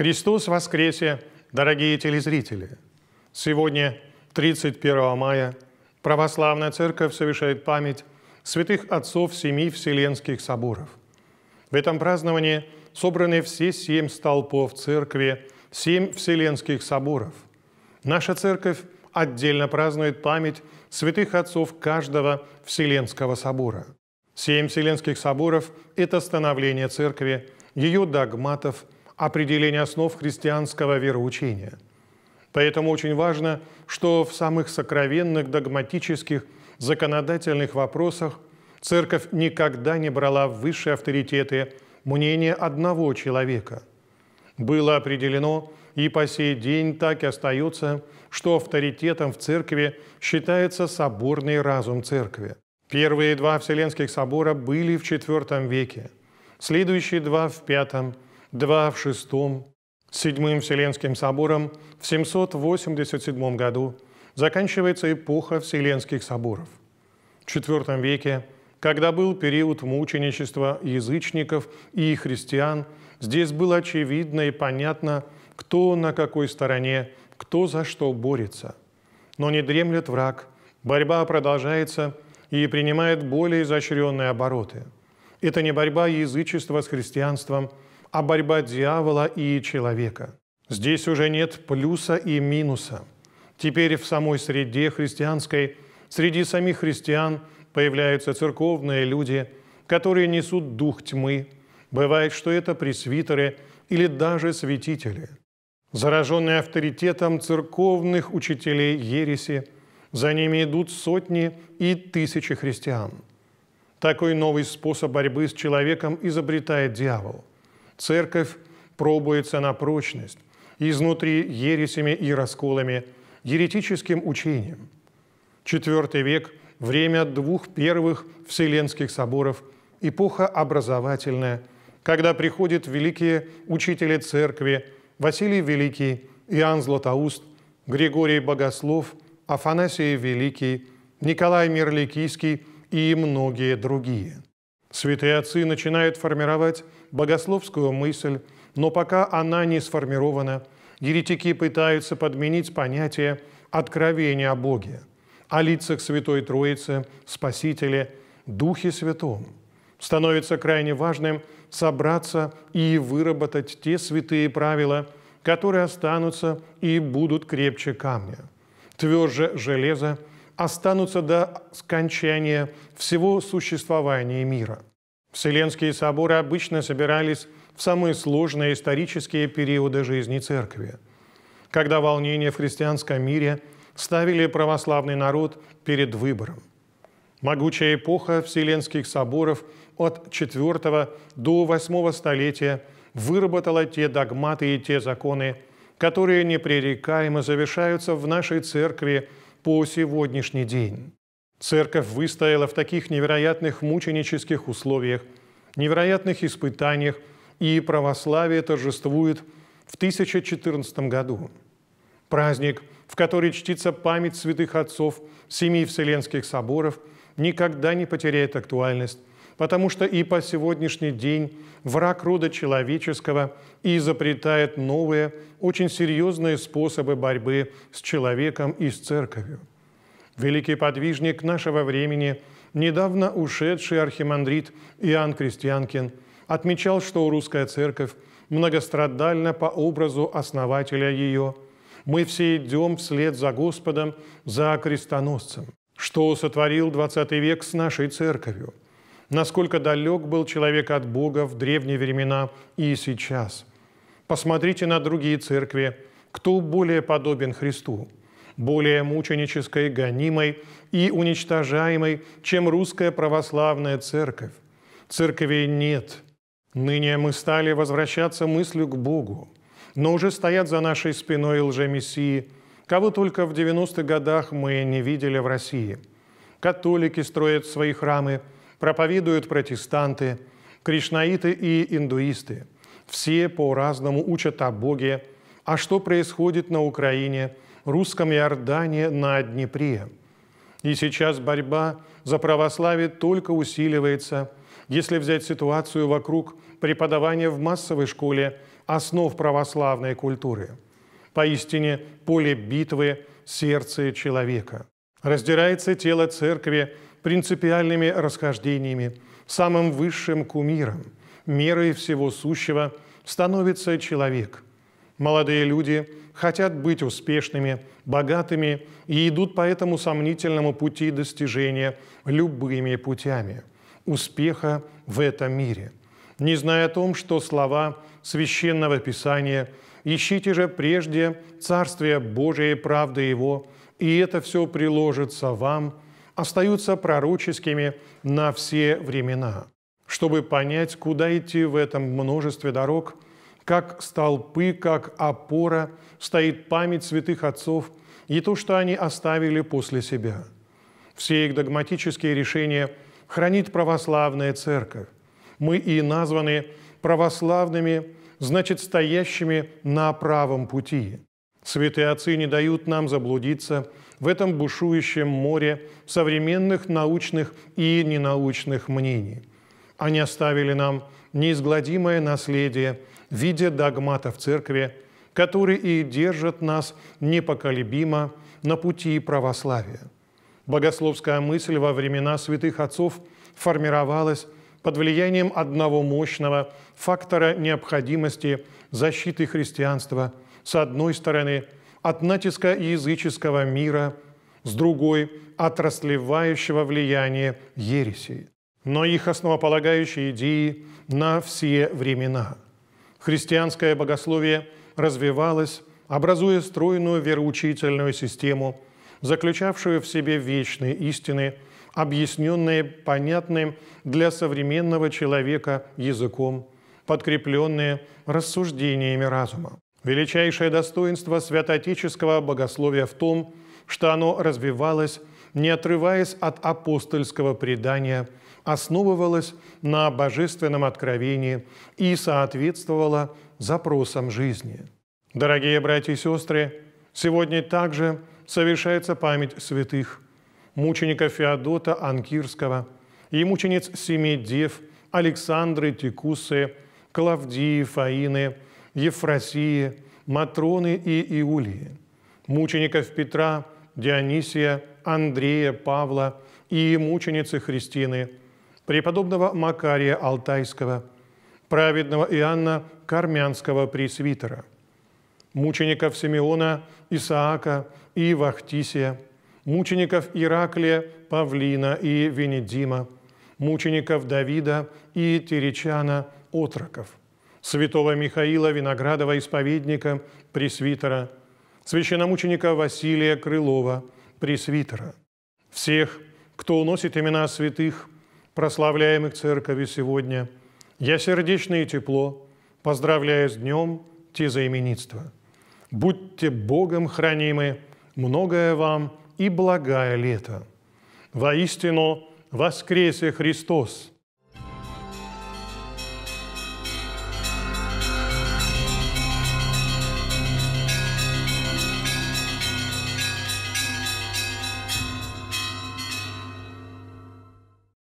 Христос воскресе, дорогие телезрители! Сегодня, 31 мая, Православная Церковь совершает память святых отцов семи Вселенских соборов. В этом праздновании собраны все семь столпов Церкви, семь Вселенских соборов. Наша Церковь отдельно празднует память святых отцов каждого Вселенского собора. Семь Вселенских соборов – это становление Церкви, ее догматов – определение основ христианского вероучения. Поэтому очень важно, что в самых сокровенных догматических законодательных вопросах церковь никогда не брала в высшие авторитеты мнение одного человека. Было определено и по сей день так и остается, что авторитетом в церкви считается соборный разум церкви. Первые два Вселенских собора были в IV веке, следующие два в V два в шестом, седьмым Вселенским собором в 787 году заканчивается эпоха Вселенских соборов. В IV веке, когда был период мученичества язычников и христиан, здесь было очевидно и понятно, кто на какой стороне, кто за что борется. Но не дремлет враг, борьба продолжается и принимает более изощренные обороты. Это не борьба язычества с христианством – а борьба дьявола и человека. Здесь уже нет плюса и минуса. Теперь в самой среде христианской, среди самих христиан появляются церковные люди, которые несут дух тьмы. Бывает, что это пресвитеры или даже святители. Зараженные авторитетом церковных учителей ереси, за ними идут сотни и тысячи христиан. Такой новый способ борьбы с человеком изобретает дьявол – Церковь пробуется на прочность изнутри ересями и расколами, еретическим учением. Четвертый век – время двух первых Вселенских соборов, эпоха образовательная, когда приходят великие учители церкви Василий Великий, Иоанн Златоуст, Григорий Богослов, Афанасий Великий, Николай Мерликийский и многие другие – Святые отцы начинают формировать богословскую мысль, но пока она не сформирована, еретики пытаются подменить понятие откровения о Боге, о лицах Святой Троицы, Спасителе, Духе Святом. Становится крайне важным собраться и выработать те святые правила, которые останутся и будут крепче камня, тверже железа останутся до скончания всего существования мира. Вселенские соборы обычно собирались в самые сложные исторические периоды жизни Церкви, когда волнения в христианском мире ставили православный народ перед выбором. Могучая эпоха Вселенских соборов от IV до VIII столетия выработала те догматы и те законы, которые непререкаемо завершаются в нашей Церкви – по сегодняшний день. Церковь выстояла в таких невероятных мученических условиях, невероятных испытаниях, и православие торжествует в 1014 году. Праздник, в который чтится память святых отцов семи Вселенских соборов, никогда не потеряет актуальность потому что и по сегодняшний день враг рода человеческого изобретает новые, очень серьезные способы борьбы с человеком и с церковью. Великий подвижник нашего времени, недавно ушедший архимандрит Иоанн Крестьянкин, отмечал, что русская церковь многострадальна по образу основателя ее. Мы все идем вслед за Господом, за крестоносцем. Что сотворил XX век с нашей церковью – насколько далек был человек от Бога в древние времена и сейчас. Посмотрите на другие церкви, кто более подобен Христу, более мученической, гонимой и уничтожаемой, чем русская православная церковь. Церкви нет. Ныне мы стали возвращаться мыслью к Богу, но уже стоят за нашей спиной лжемессии, кого только в 90-х годах мы не видели в России. Католики строят свои храмы – проповедуют протестанты, кришнаиты и индуисты. Все по-разному учат о Боге, а что происходит на Украине, русском Иордане, на Днепре. И сейчас борьба за православие только усиливается, если взять ситуацию вокруг преподавания в массовой школе основ православной культуры. Поистине поле битвы сердце человека. Раздирается тело церкви принципиальными расхождениями, самым высшим кумиром, мерой всего сущего становится человек. Молодые люди хотят быть успешными, богатыми и идут по этому сомнительному пути достижения любыми путями успеха в этом мире, не зная о том, что слова Священного Писания «Ищите же прежде Царствие Божие, правды Его, и это все приложится вам» остаются пророческими на все времена. Чтобы понять, куда идти в этом множестве дорог, как столпы, как опора стоит память святых отцов и то, что они оставили после себя. Все их догматические решения хранит православная церковь. Мы и названы православными, значит, стоящими на правом пути. Святые отцы не дают нам заблудиться в этом бушующем море современных научных и ненаучных мнений. Они оставили нам неизгладимое наследие в виде догматов церкви, которые и держат нас непоколебимо на пути православия. Богословская мысль во времена святых отцов формировалась под влиянием одного мощного фактора необходимости защиты христианства – с одной стороны, от натиска языческого мира, с другой – от расливающего влияния ересей, но их основополагающие идеи на все времена. Христианское богословие развивалось, образуя стройную вероучительную систему, заключавшую в себе вечные истины, объясненные понятным для современного человека языком, подкрепленные рассуждениями разума. Величайшее достоинство святоотеческого богословия в том, что оно развивалось, не отрываясь от апостольского предания, основывалось на божественном откровении и соответствовало запросам жизни. Дорогие братья и сестры, сегодня также совершается память святых мученика Феодота Анкирского и мучениц семи Александры Текусы, Клавдии Фаины – Ефросии, Матроны и Иулии, мучеников Петра, Дионисия, Андрея, Павла и мученицы Христины, преподобного Макария Алтайского, праведного Иоанна Кармянского пресвитера, мучеников Симеона, Исаака и Вахтисия, мучеников Ираклия, Павлина и Венедима, мучеников Давида и Теречана, отроков – святого Михаила Виноградова исповедника, пресвитера, священномученика Василия Крылова, пресвитера, всех, кто уносит имена святых, прославляемых Церковью сегодня, я сердечно и тепло поздравляю с днем те тезаименитства. Будьте Богом хранимы, многое вам и благая лето. Воистину воскресе Христос!